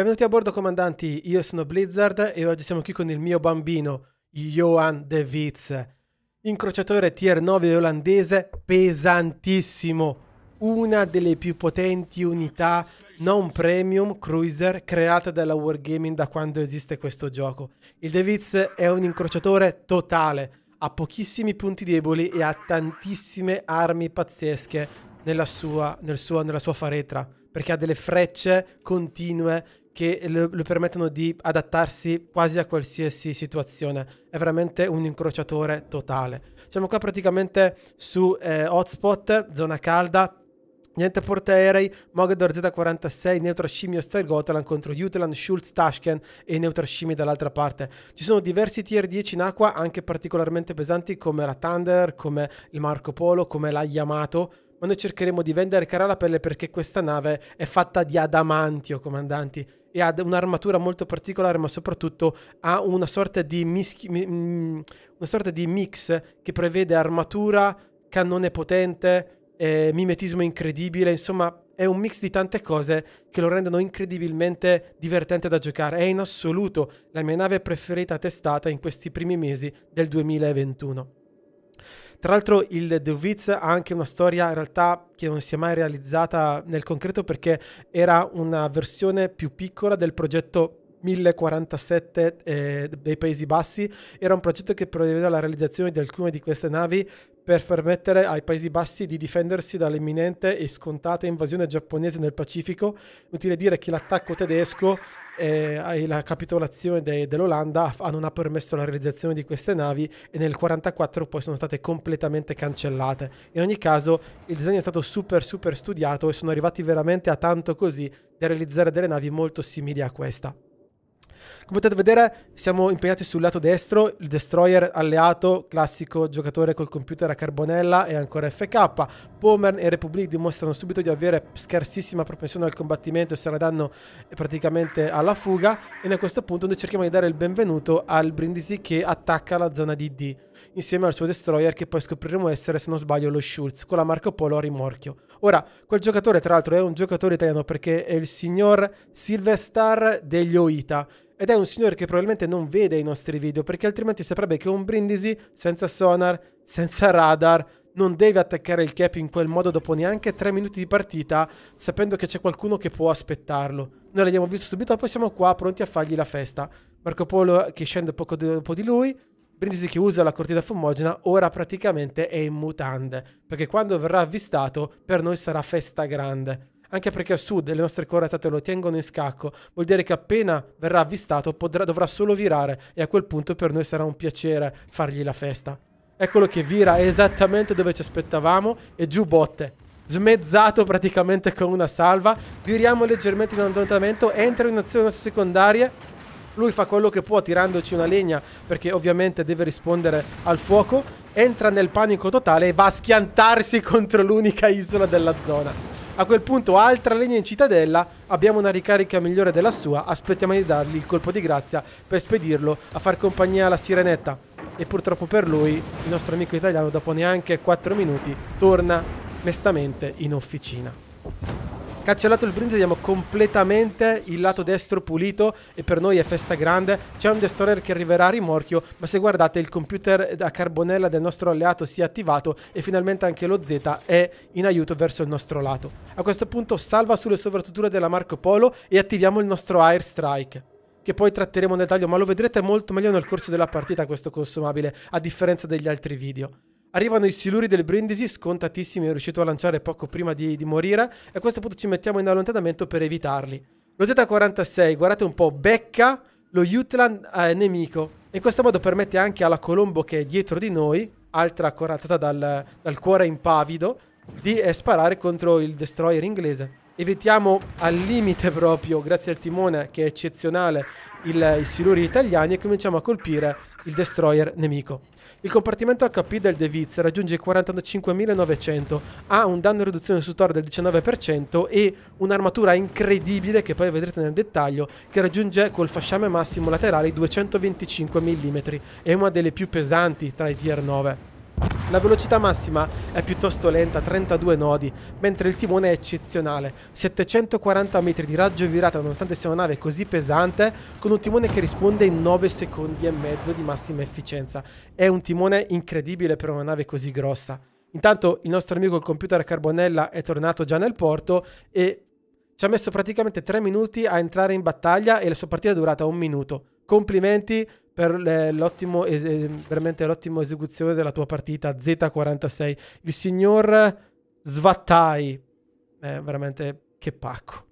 Benvenuti a bordo comandanti, io sono Blizzard e oggi siamo qui con il mio bambino Johan De Witz, incrociatore tier 9 olandese pesantissimo, una delle più potenti unità non premium cruiser creata dalla Wargaming da quando esiste questo gioco. Il De Witz è un incrociatore totale, ha pochissimi punti deboli e ha tantissime armi pazzesche nella sua, nel suo, nella sua faretra perché ha delle frecce continue che le, lo, permettono di adattarsi quasi a qualsiasi situazione. È veramente un incrociatore totale. Siamo qua praticamente su eh, hotspot, zona calda, Niente portaerei, Mogador Z46, Neutrashimi Ostergotland contro Jutland, Schultz, Tashken e Neutrashimi dall'altra parte. Ci sono diversi tier 10 in acqua, anche particolarmente pesanti come la Thunder, come il Marco Polo, come la Yamato, ma noi cercheremo di vendere cara la pelle perché questa nave è fatta di adamantio, comandanti e ha un'armatura molto particolare, ma soprattutto ha una sorta di, mischi, mm, una sorta di mix che prevede armatura, cannone potente, eh, mimetismo incredibile, insomma è un mix di tante cose che lo rendono incredibilmente divertente da giocare. È in assoluto la mia nave preferita testata in questi primi mesi del 2021. Tra l'altro il The Wiz ha anche una storia in realtà che non si è mai realizzata nel concreto perché era una versione più piccola del progetto 1047 eh, dei Paesi Bassi. Era un progetto che prevedeva la realizzazione di alcune di queste navi per permettere ai Paesi Bassi di difendersi dall'imminente e scontata invasione giapponese nel Pacifico. Utile dire che l'attacco tedesco eh, la capitolazione de- dell'Olanda ha- non ha permesso la realizzazione di queste navi e nel 1944 poi sono state completamente cancellate. In ogni caso il disegno è stato super super studiato e sono arrivati veramente a tanto così da realizzare delle navi molto simili a questa. Come potete vedere siamo impegnati sul lato destro, il destroyer alleato, classico giocatore col computer a carbonella e ancora FK. Pomer e Republic dimostrano subito di avere scarsissima propensione al combattimento e se la danno praticamente alla fuga e a questo punto noi cerchiamo di dare il benvenuto al Brindisi che attacca la zona di D insieme al suo destroyer che poi scopriremo essere, se non sbaglio, lo Schultz con la Marco Polo a rimorchio. Ora, quel giocatore tra l'altro è un giocatore italiano perché è il signor Silvestar degli Oita ed è un signore che probabilmente non vede i nostri video perché altrimenti saprebbe che un brindisi senza sonar, senza radar, non deve attaccare il cap in quel modo dopo neanche 3 minuti di partita sapendo che c'è qualcuno che può aspettarlo. Noi l'abbiamo visto subito dopo e siamo qua pronti a fargli la festa. Marco Polo che scende poco dopo di lui, Brindisi che usa la cortina fumogena ora praticamente è in mutande, perché quando verrà avvistato per noi sarà festa grande anche perché a sud le nostre corazzate lo tengono in scacco, vuol dire che appena verrà avvistato potrà, dovrà solo virare e a quel punto per noi sarà un piacere fargli la festa. Eccolo che vira esattamente dove ci aspettavamo e giù botte smezzato praticamente con una salva. Viriamo leggermente in allontanamento, entra in azione secondaria. Lui fa quello che può tirandoci una legna perché ovviamente deve rispondere al fuoco. Entra nel panico totale e va a schiantarsi contro l'unica isola della zona. A quel punto altra legna in cittadella, abbiamo una ricarica migliore della sua, aspettiamo di dargli il colpo di grazia per spedirlo a far compagnia alla sirenetta. E purtroppo per lui, il nostro amico italiano, dopo neanche 4 minuti, torna mestamente in officina. Cancellato il Brindisi diamo completamente il lato destro pulito e per noi è festa grande. C'è un Destroyer che arriverà a rimorchio, ma se guardate il computer a carbonella del nostro alleato si è attivato e finalmente anche lo Z è in aiuto verso il nostro lato. A questo punto salva sulle sovrastrutture della Marco Polo e attiviamo il nostro Airstrike che poi tratteremo in dettaglio, ma lo vedrete molto meglio nel corso della partita questo consumabile, a differenza degli altri video. Arrivano i siluri del Brindisi, scontatissimi, è riuscito a lanciare poco prima di, di morire. E a questo punto ci mettiamo in allontanamento per evitarli. Lo Z46, guardate un po', becca lo Jutland eh, nemico. In questo modo permette anche alla Colombo che è dietro di noi, altra corazzata dal, dal cuore impavido, di eh, sparare contro il destroyer inglese. Evitiamo al limite proprio, grazie al timone che è eccezionale, il, i siluri italiani e cominciamo a colpire il destroyer nemico. Il compartimento HP del De Witz raggiunge i 45.900, ha un danno di riduzione sudore del 19% e un'armatura incredibile che poi vedrete nel dettaglio che raggiunge col fasciame massimo laterale i 225 mm, è una delle più pesanti tra i tier 9. La velocità massima è piuttosto lenta, 32 nodi, mentre il timone è eccezionale, 740 metri di raggio virata nonostante sia una nave così pesante, con un timone che risponde in 9 secondi e mezzo di massima efficienza. È un timone incredibile per una nave così grossa. Intanto il nostro amico il computer Carbonella è tornato già nel porto e ci ha messo praticamente 3 minuti a entrare in battaglia e la sua partita è durata un minuto complimenti per l'ottimo, eh, veramente l'ottima esecuzione della tua partita Z46. Il signor Svattai, eh, veramente che pacco.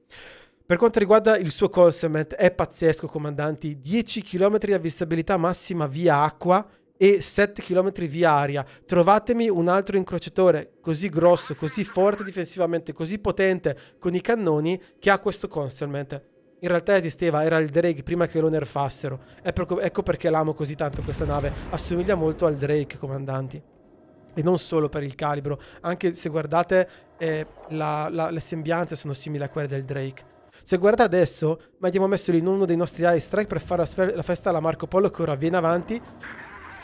Per quanto riguarda il suo consummate, è pazzesco, comandanti. 10 km di avvistabilità massima via acqua e 7 km via aria. Trovatemi un altro incrociatore così grosso, così forte difensivamente, così potente con i cannoni che ha questo consummate in realtà esisteva, era il Drake prima che lo nerfassero. ecco perché l'amo così tanto questa nave, assomiglia molto al Drake, comandanti. E non solo per il calibro, anche se guardate eh, la, la, le sembianze sono simili a quelle del Drake. Se guardate adesso, ma abbiamo messo lì uno dei nostri airstrike per fare la, la festa alla Marco Polo che ora viene avanti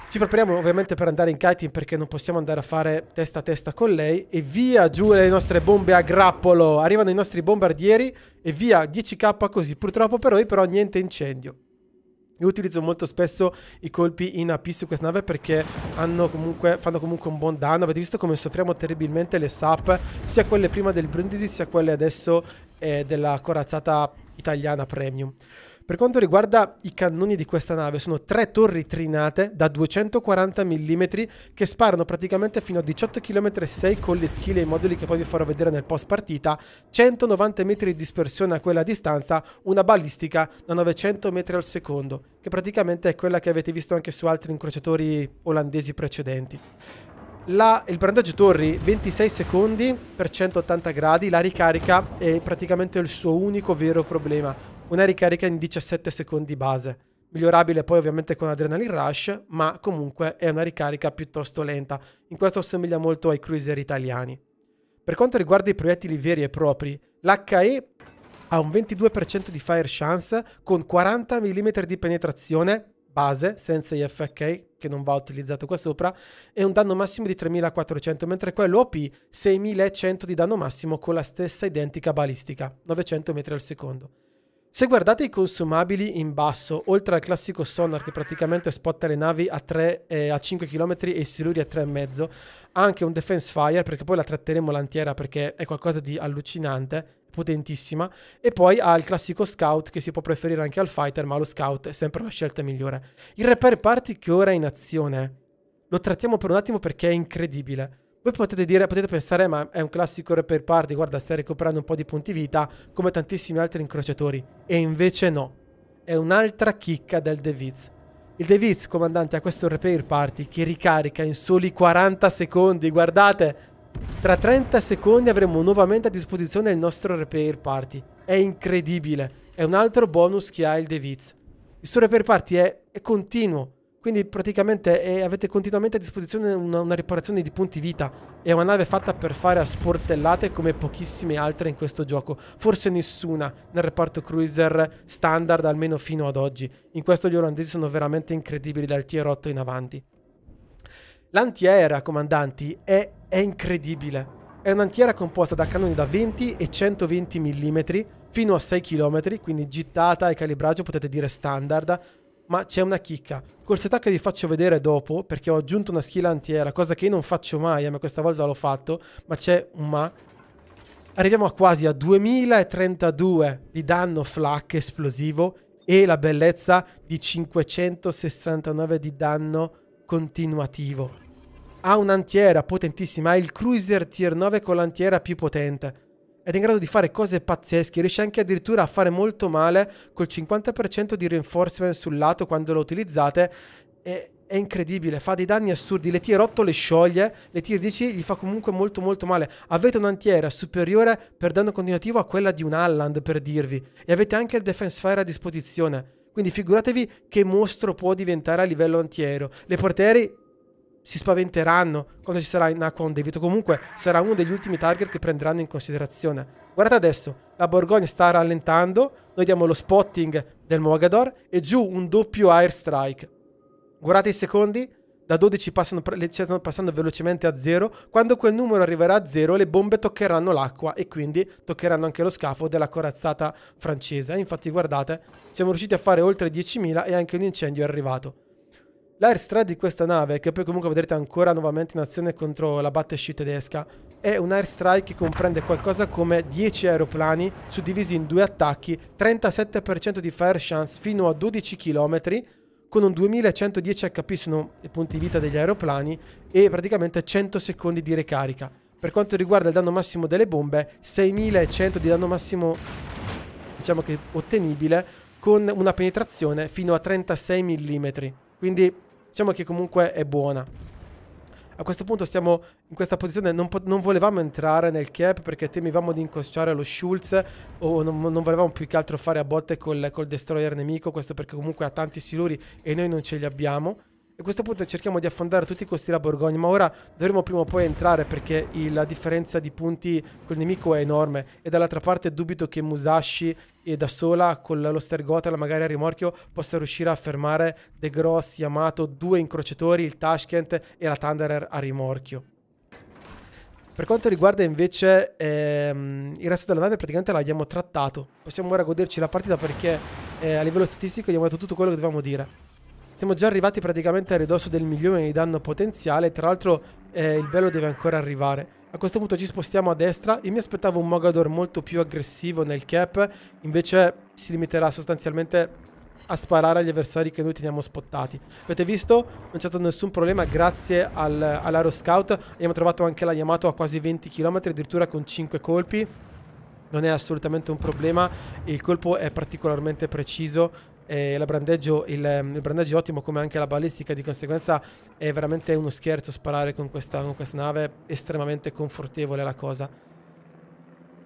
ci prepariamo ovviamente per andare in kiting perché non possiamo andare a fare testa a testa con lei. E via giù le nostre bombe a grappolo. Arrivano i nostri bombardieri e via 10k così. Purtroppo per noi però niente incendio. Io utilizzo molto spesso i colpi in AP su questa nave perché comunque, fanno comunque un buon danno. Avete visto come soffriamo terribilmente le SAP, sia quelle prima del Brindisi, sia quelle adesso eh, della corazzata italiana premium. Per quanto riguarda i cannoni di questa nave, sono tre torri trinate da 240 mm che sparano praticamente fino a 18 km 6 con le schile e i moduli che poi vi farò vedere nel post partita, 190 metri di dispersione a quella distanza, una balistica da 900 metri al secondo, che praticamente è quella che avete visto anche su altri incrociatori olandesi precedenti. La, il brandaggio torri 26 secondi per 180 gradi, la ricarica è praticamente il suo unico vero problema una ricarica in 17 secondi base, migliorabile poi ovviamente con Adrenaline Rush, ma comunque è una ricarica piuttosto lenta, in questo assomiglia molto ai cruiser italiani. Per quanto riguarda i proiettili veri e propri, l'HE ha un 22% di fire chance con 40 mm di penetrazione base senza IFK che non va utilizzato qua sopra e un danno massimo di 3400 mentre quello OP 6100 di danno massimo con la stessa identica balistica 900 metri al secondo se guardate i consumabili in basso, oltre al classico sonar che praticamente spotta le navi a, 3, eh, a 5 km e i siluri a 3,5, ha anche un defense fire perché poi la tratteremo l'antiera perché è qualcosa di allucinante, potentissima, e poi ha il classico scout che si può preferire anche al fighter, ma lo scout è sempre la scelta migliore. Il repair party che ora è in azione, lo trattiamo per un attimo perché è incredibile. Voi potete, dire, potete pensare, ma è un classico repair party, guarda, stai recuperando un po' di punti vita, come tantissimi altri incrociatori. E invece no. È un'altra chicca del De Deviz. Il De Deviz, comandante, ha questo repair party che ricarica in soli 40 secondi. Guardate, tra 30 secondi avremo nuovamente a disposizione il nostro repair party. È incredibile. È un altro bonus che ha il De Deviz. Il suo repair party è, è continuo quindi praticamente eh, avete continuamente a disposizione una, una, riparazione di punti vita. È una nave fatta per fare a sportellate come pochissime altre in questo gioco. Forse nessuna nel reparto cruiser standard, almeno fino ad oggi. In questo gli olandesi sono veramente incredibili dal tier 8 in avanti. L'antiaerea, comandanti, è, è incredibile. È un'antiera composta da cannoni da 20 e 120 mm fino a 6 km, quindi gittata e calibraggio potete dire standard ma c'è una chicca. Col setup che vi faccio vedere dopo, perché ho aggiunto una skill antiera, cosa che io non faccio mai, eh, ma questa volta l'ho fatto, ma c'è un ma. Arriviamo a quasi a 2032 di danno flak esplosivo e la bellezza di 569 di danno continuativo. Ha un'antiera potentissima, ha il cruiser tier 9 con l'antiera più potente ed è in grado di fare cose pazzesche, riesce anche addirittura a fare molto male col 50% di reinforcement sul lato quando lo utilizzate. È, è incredibile, fa dei danni assurdi, le tier 8 le scioglie, le tier 10 gli fa comunque molto molto male. Avete un'antiera superiore per danno continuativo a quella di un Alland per dirvi e avete anche il defense fire a disposizione. Quindi figuratevi che mostro può diventare a livello antiero. Le portiere si spaventeranno quando ci sarà in acqua un debito. Comunque sarà uno degli ultimi target che prenderanno in considerazione. Guardate adesso, la Borgogna sta rallentando, noi diamo lo spotting del Mogador e giù un doppio airstrike. Guardate i secondi, da 12 passano, stanno passando velocemente a 0. Quando quel numero arriverà a 0 le bombe toccheranno l'acqua e quindi toccheranno anche lo scafo della corazzata francese. Infatti guardate, siamo riusciti a fare oltre 10.000 e anche un incendio è arrivato. L'airstrike di questa nave, che poi comunque vedrete ancora nuovamente in azione contro la battleship tedesca, è un airstrike che comprende qualcosa come 10 aeroplani suddivisi in due attacchi, 37% di fire chance fino a 12 km, con un 2110 HP sono i punti vita degli aeroplani e praticamente 100 secondi di ricarica. Per quanto riguarda il danno massimo delle bombe, 6100 di danno massimo diciamo che ottenibile con una penetrazione fino a 36 mm. Quindi Diciamo che comunque è buona. A questo punto stiamo in questa posizione, non, non volevamo entrare nel cap perché temevamo di incosciare lo Schultz. o non, non, volevamo più che altro fare a botte col, col destroyer nemico, questo perché comunque ha tanti siluri e noi non ce li abbiamo a questo punto cerchiamo di affondare tutti i costi la Borgogna, ma ora dovremo prima o poi entrare perché la differenza di punti col nemico è enorme e dall'altra parte dubito che Musashi e da sola con lo Stergotala magari a rimorchio possa riuscire a fermare De Gross, Yamato, due incrociatori, il Tashkent e la Thunderer a rimorchio. Per quanto riguarda invece ehm, il resto della nave praticamente l'abbiamo trattato, possiamo ora goderci la partita perché eh, a livello statistico abbiamo detto tutto quello che dovevamo dire. Siamo già arrivati praticamente a ridosso del milione di danno potenziale, tra l'altro eh, il bello deve ancora arrivare. A questo punto ci spostiamo a destra, io mi aspettavo un Mogador molto più aggressivo nel cap, invece si limiterà sostanzialmente a sparare agli avversari che noi teniamo spottati. Avete visto? Non c'è stato nessun problema grazie al, all'Aero Scout. Abbiamo trovato anche la Yamato a quasi 20 km, addirittura con 5 colpi. Non è assolutamente un problema, il colpo è particolarmente preciso eh, il, brandeggio, il, il, brandeggio è ottimo come anche la balistica di conseguenza è veramente uno scherzo sparare con questa, con questa nave estremamente confortevole la cosa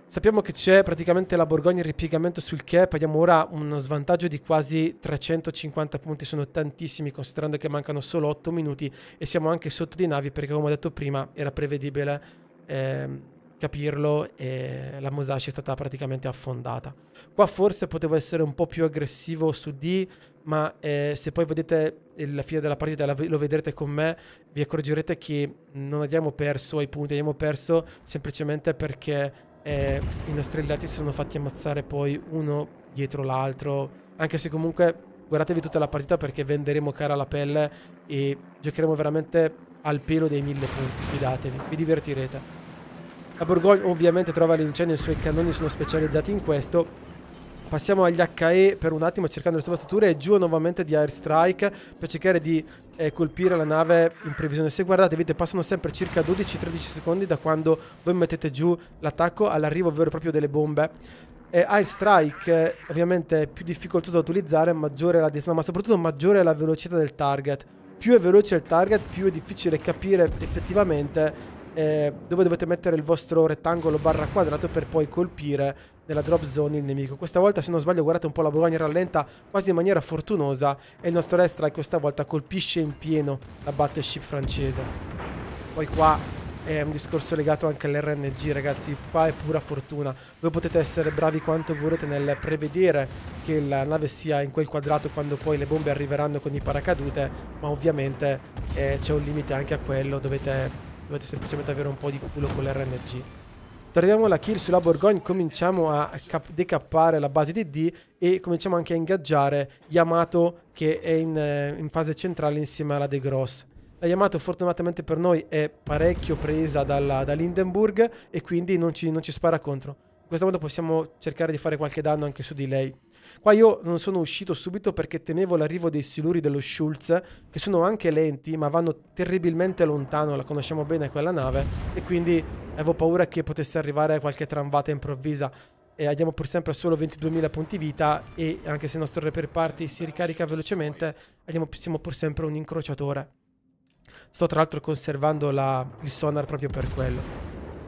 sappiamo che c'è praticamente la Borgogna in ripiegamento sul cap abbiamo ora uno svantaggio di quasi 350 punti sono tantissimi considerando che mancano solo 8 minuti e siamo anche sotto di navi perché come ho detto prima era prevedibile eh, capirlo e la Musashi è stata praticamente affondata. Qua forse potevo essere un po' più aggressivo su D, ma eh, se poi vedete la fine della partita lo vedrete con me, vi accorgerete che non abbiamo perso ai punti, abbiamo perso semplicemente perché eh, i nostri alleati si sono fatti ammazzare poi uno dietro l'altro, anche se comunque guardatevi tutta la partita perché venderemo cara la pelle e giocheremo veramente al pelo dei mille punti, fidatevi, vi divertirete. La Bourgogne ovviamente trova l'incendio, i suoi cannoni sono specializzati in questo. Passiamo agli HE per un attimo cercando le sovrastrutture e giù nuovamente di airstrike per cercare di eh, colpire la nave in previsione. Se guardate, vedete, passano sempre circa 12-13 secondi da quando voi mettete giù l'attacco all'arrivo vero e proprio delle bombe. Eh, airstrike ovviamente è più difficoltoso da utilizzare, maggiore è la distanza, ma soprattutto maggiore è la velocità del target. Più è veloce il target, più è difficile capire effettivamente eh, dove dovete mettere il vostro rettangolo barra quadrato per poi colpire nella drop zone il nemico. Questa volta se non sbaglio guardate un po' la Bologna rallenta quasi in maniera fortunosa e il nostro Restrike questa volta colpisce in pieno la battleship francese. Poi qua è un discorso legato anche all'RNG ragazzi, qua è pura fortuna, voi potete essere bravi quanto volete nel prevedere che la nave sia in quel quadrato quando poi le bombe arriveranno con i paracadute, ma ovviamente eh, c'è un limite anche a quello, dovete dovete semplicemente avere un po' di culo con l'RNG. Torniamo alla kill sulla Borgogne, cominciamo a decappare la base di D e cominciamo anche a ingaggiare Yamato che è in, eh, in fase centrale insieme alla De Gross. La Yamato fortunatamente per noi è parecchio presa dalla, da Lindenburg e quindi non ci, non ci spara contro. In questo modo possiamo cercare di fare qualche danno anche su di lei. Qua io non sono uscito subito perché temevo l'arrivo dei siluri dello Schulz, che sono anche lenti, ma vanno terribilmente lontano, la conosciamo bene quella nave, e quindi avevo paura che potesse arrivare qualche tramvata improvvisa. E andiamo pur sempre a solo 22.000 punti vita e anche se il nostro repair party si ricarica velocemente, andiamo, siamo pur sempre un incrociatore. Sto tra l'altro conservando la, il sonar proprio per quello.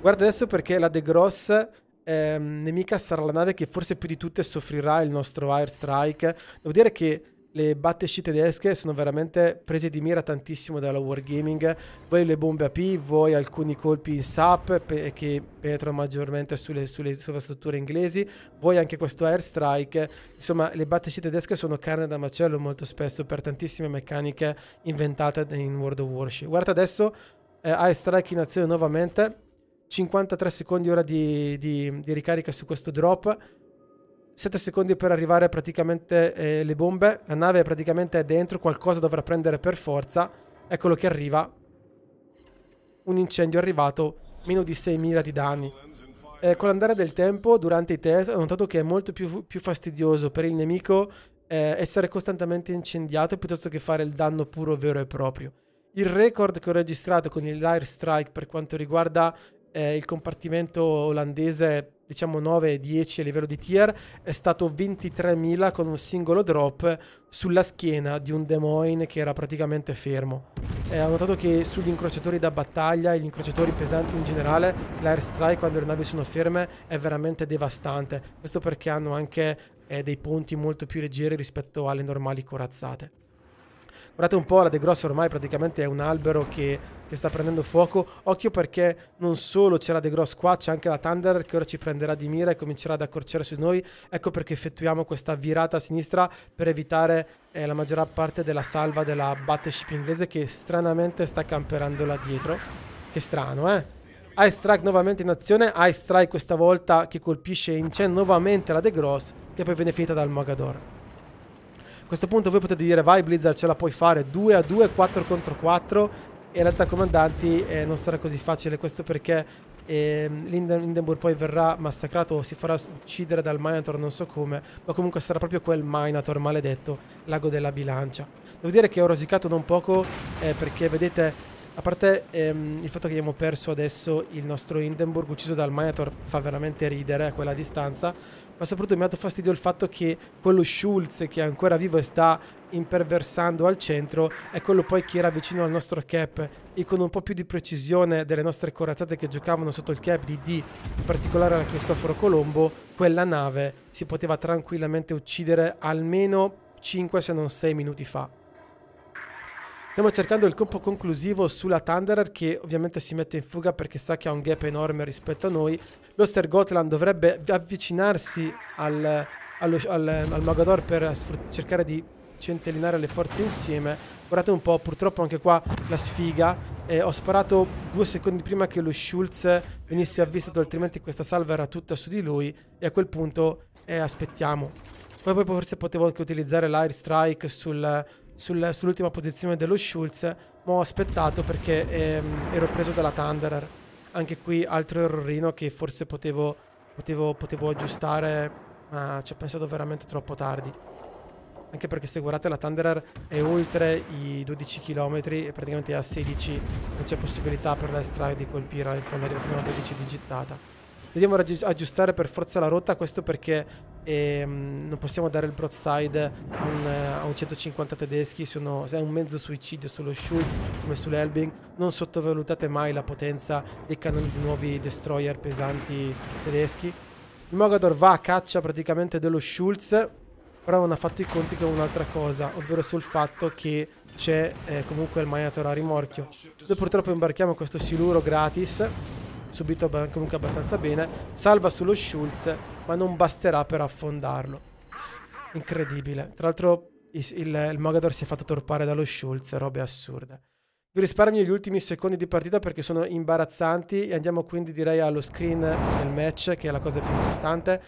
Guarda adesso perché la De Gross ehm, nemica sarà la nave che forse più di tutte soffrirà il nostro airstrike. Devo dire che le battleship tedesche sono veramente prese di mira tantissimo dalla Wargaming. Voi le bombe AP, P, voi alcuni colpi in SAP che penetrano maggiormente sulle, sulle sovrastrutture inglesi, voi anche questo airstrike. Insomma, le battleship tedesche sono carne da macello molto spesso per tantissime meccaniche inventate in World of Warship. Guardate adesso eh, airstrike in azione nuovamente 53 secondi ora di, di, di ricarica su questo drop, 7 secondi per arrivare praticamente eh, le bombe, la nave è praticamente dentro, qualcosa dovrà prendere per forza, eccolo che arriva, un incendio è arrivato, meno di 6.000 di danni. Eh, con l'andare del tempo, durante i test, ho notato che è molto più, più fastidioso per il nemico eh, essere costantemente incendiato piuttosto che fare il danno puro vero e proprio. Il record che ho registrato con il Lyre Strike per quanto riguarda eh, il compartimento olandese diciamo 9-10 a livello di tier è stato 23.000 con un singolo drop sulla schiena di un Des che era praticamente fermo. Eh, ho notato che sugli incrociatori da battaglia e gli incrociatori pesanti in generale l'airstrike quando le navi sono ferme è veramente devastante. Questo perché hanno anche eh, dei ponti molto più leggeri rispetto alle normali corazzate. Guardate un po', la De Grosso ormai praticamente è un albero che, che sta prendendo fuoco. Occhio perché non solo c'è la De Grosso qua, c'è anche la Thunder che ora ci prenderà di mira e comincerà ad accorciare su noi. Ecco perché effettuiamo questa virata a sinistra per evitare eh, la maggior parte della salva della battleship inglese che stranamente sta camperando là dietro. Che strano, eh? Ice Strike nuovamente in azione, Ice Strike questa volta che colpisce in c'è nuovamente la De Gross che poi viene finita dal Mogador questo punto voi potete dire vai Blizzard ce la puoi fare 2 a 2, 4 contro 4 e in realtà comandanti eh, non sarà così facile questo perché eh, Lindenburg poi verrà massacrato o si farà uccidere dal Minator non so come ma comunque sarà proprio quel Minator maledetto lago della bilancia devo dire che ho rosicato non poco eh, perché vedete a parte ehm, il fatto che abbiamo perso adesso il nostro Hindenburg ucciso dal Minotaur fa veramente ridere a quella distanza, ma soprattutto mi ha dato fastidio il fatto che quello Schulz che è ancora vivo e sta imperversando al centro è quello poi che era vicino al nostro cap e con un po' più di precisione delle nostre corazzate che giocavano sotto il cap di D, in particolare la Cristoforo Colombo, quella nave si poteva tranquillamente uccidere almeno 5 se non 6 minuti fa. Stiamo cercando il colpo conclusivo sulla Thunderer che ovviamente si mette in fuga perché sa che ha un gap enorme rispetto a noi. L'Oster Gotland dovrebbe avvicinarsi al, allo, al, al Magador per cercare di centellinare le forze insieme. Guardate un po', purtroppo anche qua la sfiga. Eh, ho sparato due secondi prima che lo Schulz venisse avvistato, altrimenti questa salva era tutta su di lui. E a quel punto eh, aspettiamo. Poi, poi forse potevo anche utilizzare l'air strike sul, sul, sull'ultima posizione dello Schulz, ma ho aspettato perché ehm, ero preso dalla Thunderer. Anche qui altro errorino che forse potevo, potevo, potevo aggiustare, ma ci ho pensato veramente troppo tardi. Anche perché se guardate la Thunderer è oltre i 12 km e praticamente è a 16, non c'è possibilità per la l'estrada di colpire in fondo arriva fino a 12 di gittata. Dobbiamo aggiustare per forza la rotta, questo perché ehm, non possiamo dare il broadside a un, a un 150 tedeschi, sono, è un mezzo suicidio sullo Schultz come sull'Elbing. Non sottovalutate mai la potenza dei cannoni di nuovi destroyer pesanti tedeschi. Il Mogador va a caccia praticamente dello Schultz però non ha fatto i conti con un'altra cosa, ovvero sul fatto che c'è eh, comunque il Maiator a rimorchio. Noi purtroppo imbarchiamo questo siluro gratis subito comunque abbastanza bene, salva sullo Schulz, ma non basterà per affondarlo. Incredibile. Tra l'altro il, il, Mogador si è fatto torpare dallo Schulz, robe assurde. Vi risparmio gli ultimi secondi di partita perché sono imbarazzanti e andiamo quindi direi allo screen del match che è la cosa più importante.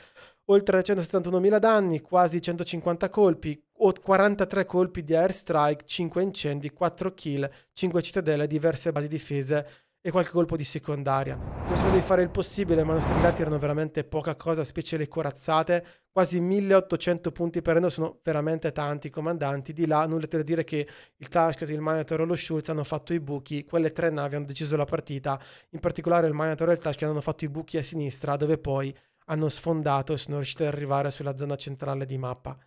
Oltre 171.000 danni, quasi 150 colpi, 43 colpi di airstrike, 5 incendi, 4 kill, 5 cittadelle, diverse basi difese e qualche colpo di secondaria. Pensavo di fare il possibile, ma i nostri lati erano veramente poca cosa, specie le corazzate. Quasi 1800 punti per anno sono veramente tanti comandanti. Di là, nulla da dire che il Tashkent, il Minotaur e lo Schulz hanno fatto i buchi. Quelle tre navi hanno deciso la partita. In particolare il Minotaur e il Tashkent hanno fatto i buchi a sinistra, dove poi hanno sfondato e sono riusciti ad arrivare sulla zona centrale di mappa.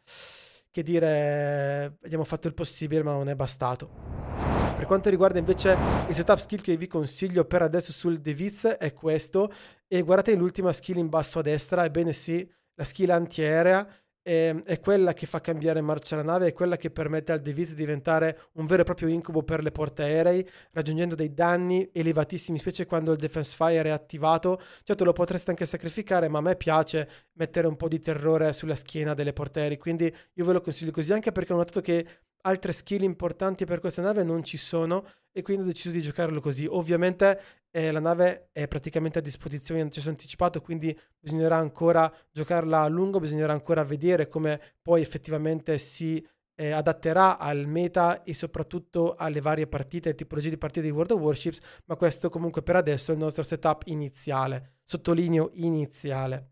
Che dire, abbiamo fatto il possibile, ma non è bastato. Per quanto riguarda invece il setup skill che vi consiglio per adesso sul Deviz è questo e guardate l'ultima skill in basso a destra, ebbene sì, la skill antiaerea è, ehm, è quella che fa cambiare marcia la nave, è quella che permette al Deviz di diventare un vero e proprio incubo per le portaerei, raggiungendo dei danni elevatissimi, specie quando il defense fire è attivato. Certo lo potreste anche sacrificare, ma a me piace mettere un po' di terrore sulla schiena delle portaerei, quindi io ve lo consiglio così anche perché ho notato che altre skill importanti per questa nave non ci sono e quindi ho deciso di giocarlo così. Ovviamente eh, la nave è praticamente a disposizione in accesso anticipato, quindi bisognerà ancora giocarla a lungo, bisognerà ancora vedere come poi effettivamente si eh, adatterà al meta e soprattutto alle varie partite e tipologie di partite di World of Warships, ma questo comunque per adesso è il nostro setup iniziale, sottolineo iniziale.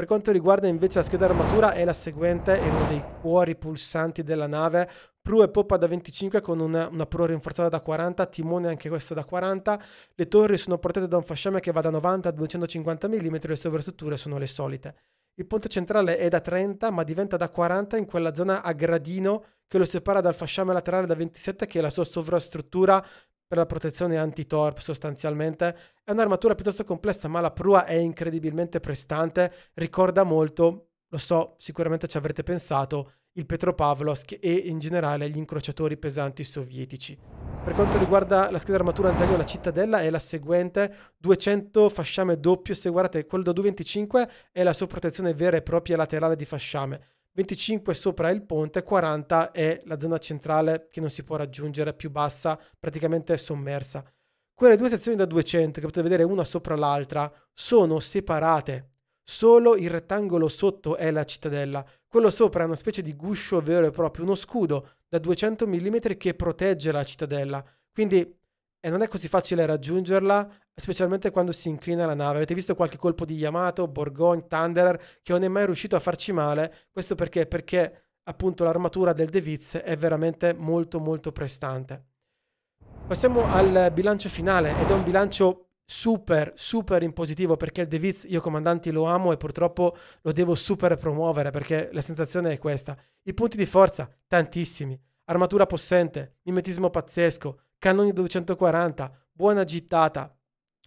Per quanto riguarda invece la scheda armatura è la seguente, è uno dei cuori pulsanti della nave, Pru e poppa da 25 con una, una prua rinforzata da 40, timone anche questo da 40, le torri sono portate da un fasciame che va da 90 a 250 mm, le sovrastrutture sono le solite. Il ponte centrale è da 30 ma diventa da 40 in quella zona a gradino che lo separa dal fasciame laterale da 27 che è la sua sovrastruttura per la protezione anti-torp sostanzialmente. È un'armatura piuttosto complessa ma la prua è incredibilmente prestante, ricorda molto, lo so sicuramente ci avrete pensato, il Petropavlovsk e in generale gli incrociatori pesanti sovietici. Per quanto riguarda la scheda armatura anteriore alla cittadella è la seguente, 200 fasciame doppio, se guardate quello da 225 è la sua protezione vera e propria laterale di fasciame, 25 sopra il ponte, 40 è la zona centrale che non si può raggiungere, più bassa, praticamente sommersa. Quelle due sezioni da 200 che potete vedere una sopra l'altra sono separate Solo il rettangolo sotto è la cittadella, quello sopra è una specie di guscio vero e proprio, uno scudo da 200 mm che protegge la cittadella. Quindi eh, non è così facile raggiungerla, specialmente quando si inclina la nave. Avete visto qualche colpo di Yamato, Borgogne, Thunderer, che non è mai riuscito a farci male? Questo perché? Perché appunto l'armatura del De Deviz è veramente molto molto prestante. Passiamo al bilancio finale ed è un bilancio super, super in positivo perché il De Viz, io comandanti lo amo e purtroppo lo devo super promuovere perché la sensazione è questa. I punti di forza, tantissimi. Armatura possente, mimetismo pazzesco, cannoni 240, buona gittata,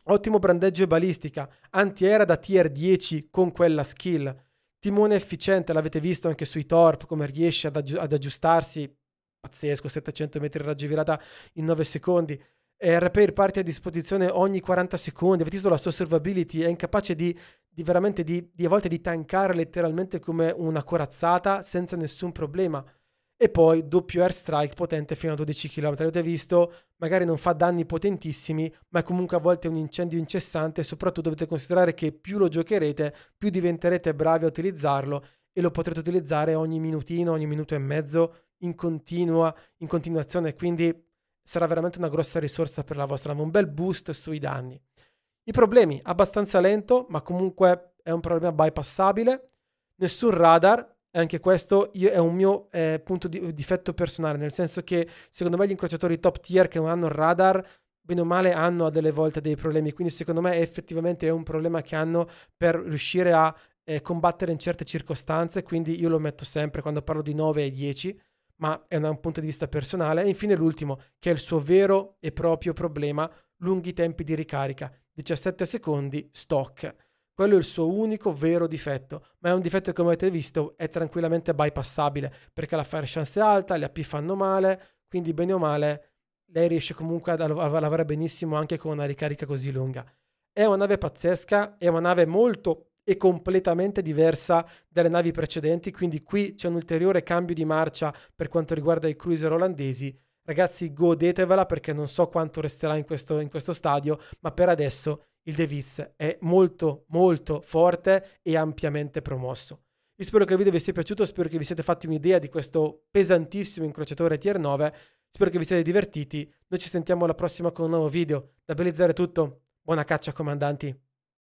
ottimo brandeggio e balistica, antiera da tier 10 con quella skill. Timone efficiente, l'avete visto anche sui Torp, come riesce ad, aggi- ad aggiustarsi, pazzesco, 700 metri raggivirata in 9 secondi eh, repair parti a disposizione ogni 40 secondi, avete visto la sua servability, è incapace di, di veramente di, di, a volte di tankare letteralmente come una corazzata senza nessun problema. E poi doppio airstrike potente fino a 12 km. Avete visto? Magari non fa danni potentissimi, ma comunque a volte è un incendio incessante. Soprattutto dovete considerare che più lo giocherete, più diventerete bravi a utilizzarlo e lo potrete utilizzare ogni minutino, ogni minuto e mezzo in continua, in continuazione. Quindi sarà veramente una grossa risorsa per la vostra, un bel boost sui danni. I problemi, abbastanza lento, ma comunque è un problema bypassabile, nessun radar, e anche questo io, è un mio eh, punto di difetto personale, nel senso che secondo me gli incrociatori top tier che non hanno radar, bene o male hanno a delle volte dei problemi, quindi secondo me effettivamente è un problema che hanno per riuscire a eh, combattere in certe circostanze, quindi io lo metto sempre quando parlo di 9 e 10 ma è un punto di vista personale. E infine l'ultimo, che è il suo vero e proprio problema, lunghi tempi di ricarica, 17 secondi, stock. Quello è il suo unico vero difetto, ma è un difetto che come avete visto è tranquillamente bypassabile, perché la fire chance è alta, le AP fanno male, quindi bene o male lei riesce comunque a lavorare benissimo anche con una ricarica così lunga. È una nave pazzesca, è una nave molto e completamente diversa dalle navi precedenti, quindi qui c'è un ulteriore cambio di marcia per quanto riguarda i cruiser olandesi. Ragazzi, godetevela perché non so quanto resterà in questo, in questo stadio, ma per adesso il De Wiz è molto molto forte e ampiamente promosso. Io spero che il video vi sia piaciuto, spero che vi siate fatti un'idea di questo pesantissimo incrociatore tier 9, spero che vi siate divertiti, noi ci sentiamo alla prossima con un nuovo video. Da bellizzare tutto, buona caccia comandanti!